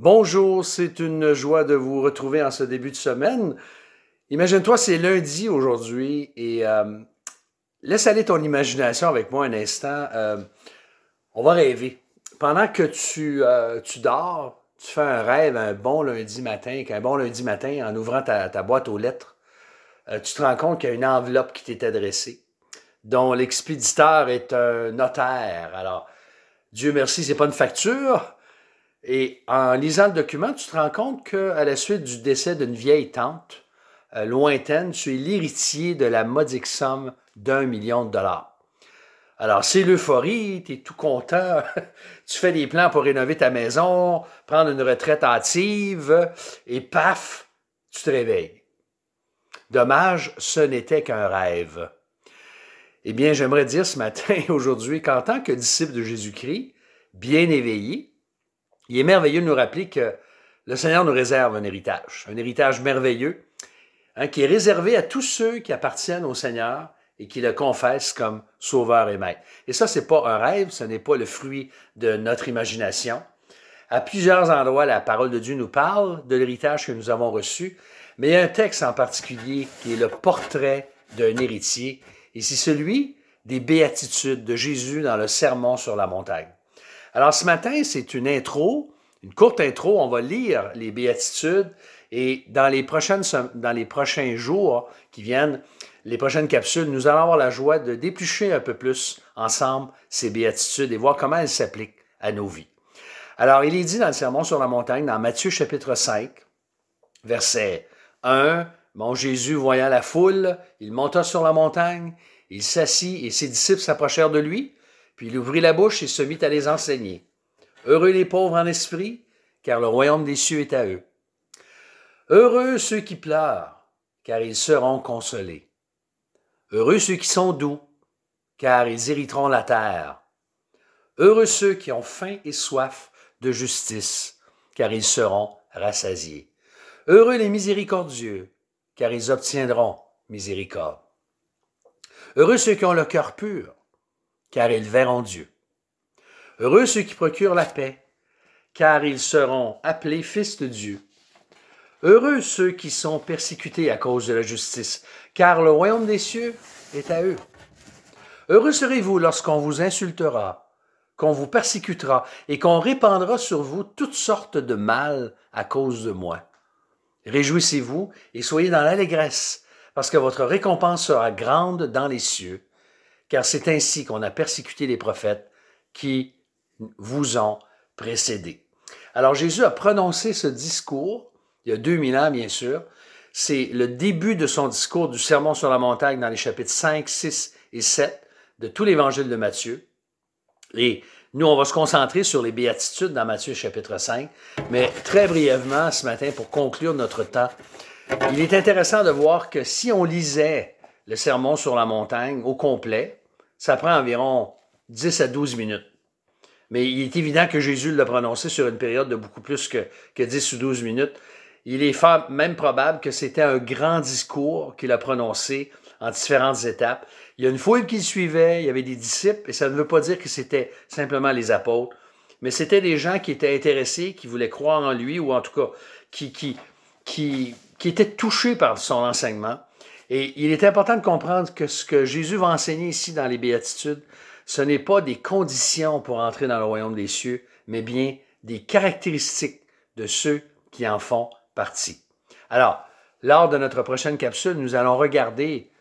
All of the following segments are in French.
Bonjour, c'est une joie de vous retrouver en ce début de semaine. Imagine-toi, c'est lundi aujourd'hui et euh, laisse aller ton imagination avec moi un instant. Euh, on va rêver. Pendant que tu, euh, tu dors, tu fais un rêve un bon lundi matin, qu'un bon lundi matin, en ouvrant ta, ta boîte aux lettres, tu te rends compte qu'il y a une enveloppe qui t'est adressée, dont l'expéditeur est un notaire. Alors, Dieu merci, c'est pas une facture, et en lisant le document, tu te rends compte qu'à la suite du décès d'une vieille tante euh, lointaine, tu es l'héritier de la modique somme d'un million de dollars. Alors, c'est l'euphorie, tu es tout content, tu fais des plans pour rénover ta maison, prendre une retraite hâtive, et paf, tu te réveilles. Dommage, ce n'était qu'un rêve. Eh bien, j'aimerais dire ce matin, aujourd'hui, qu'en tant que disciple de Jésus-Christ, bien éveillé, il est merveilleux de nous rappeler que le Seigneur nous réserve un héritage, un héritage merveilleux, hein, qui est réservé à tous ceux qui appartiennent au Seigneur et qui le confessent comme sauveur et maître. Et ça, c'est pas un rêve, ce n'est pas le fruit de notre imagination. À plusieurs endroits, la parole de Dieu nous parle de l'héritage que nous avons reçu, mais il y a un texte en particulier qui est le portrait d'un héritier, et c'est celui des béatitudes de Jésus dans le sermon sur la montagne. Alors ce matin, c'est une intro, une courte intro. On va lire les béatitudes et dans les, prochaines, dans les prochains jours qui viennent, les prochaines capsules, nous allons avoir la joie de déplucher un peu plus ensemble ces béatitudes et voir comment elles s'appliquent à nos vies. Alors, il est dit dans le Sermon sur la montagne, dans Matthieu chapitre 5, verset 1, Mon Jésus voyant la foule, il monta sur la montagne, il s'assit et ses disciples s'approchèrent de lui. Puis il ouvrit la bouche et se mit à les enseigner. Heureux les pauvres en esprit, car le royaume des cieux est à eux. Heureux ceux qui pleurent, car ils seront consolés. Heureux ceux qui sont doux, car ils hériteront la terre. Heureux ceux qui ont faim et soif de justice, car ils seront rassasiés. Heureux les miséricordieux, car ils obtiendront miséricorde. Heureux ceux qui ont le cœur pur, car ils verront Dieu. Heureux ceux qui procurent la paix, car ils seront appelés fils de Dieu. Heureux ceux qui sont persécutés à cause de la justice, car le royaume des cieux est à eux. Heureux serez-vous lorsqu'on vous insultera, qu'on vous persécutera et qu'on répandra sur vous toutes sortes de mal à cause de moi. Réjouissez-vous et soyez dans l'allégresse, parce que votre récompense sera grande dans les cieux, car c'est ainsi qu'on a persécuté les prophètes qui vous ont précédés. Alors Jésus a prononcé ce discours, il y a 2000 ans bien sûr, c'est le début de son discours du Sermon sur la montagne dans les chapitres 5, 6 et 7 de tout l'évangile de Matthieu. Et nous, on va se concentrer sur les béatitudes dans Matthieu chapitre 5, mais très brièvement ce matin pour conclure notre temps. Il est intéressant de voir que si on lisait le Sermon sur la montagne au complet, ça prend environ 10 à 12 minutes. Mais il est évident que Jésus l'a prononcé sur une période de beaucoup plus que, que 10 ou 12 minutes. Il est même probable que c'était un grand discours qu'il a prononcé en différentes étapes. Il y a une foule qui le suivait, il y avait des disciples, et ça ne veut pas dire que c'était simplement les apôtres, mais c'était des gens qui étaient intéressés, qui voulaient croire en lui, ou en tout cas, qui, qui, qui, qui étaient touchés par son enseignement. Et il est important de comprendre que ce que Jésus va enseigner ici dans les béatitudes, ce n'est pas des conditions pour entrer dans le royaume des cieux, mais bien des caractéristiques de ceux qui en font partie. Alors, lors de notre prochaine capsule, nous allons regarder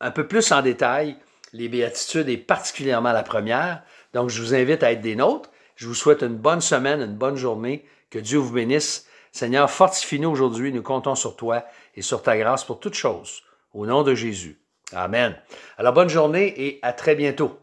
un peu plus en détail les béatitudes et particulièrement la première. Donc, je vous invite à être des nôtres. Je vous souhaite une bonne semaine, une bonne journée. Que Dieu vous bénisse. Seigneur, fortifie-nous aujourd'hui. Nous comptons sur toi et sur ta grâce pour toutes choses au nom de Jésus. Amen. Alors, bonne journée et à très bientôt.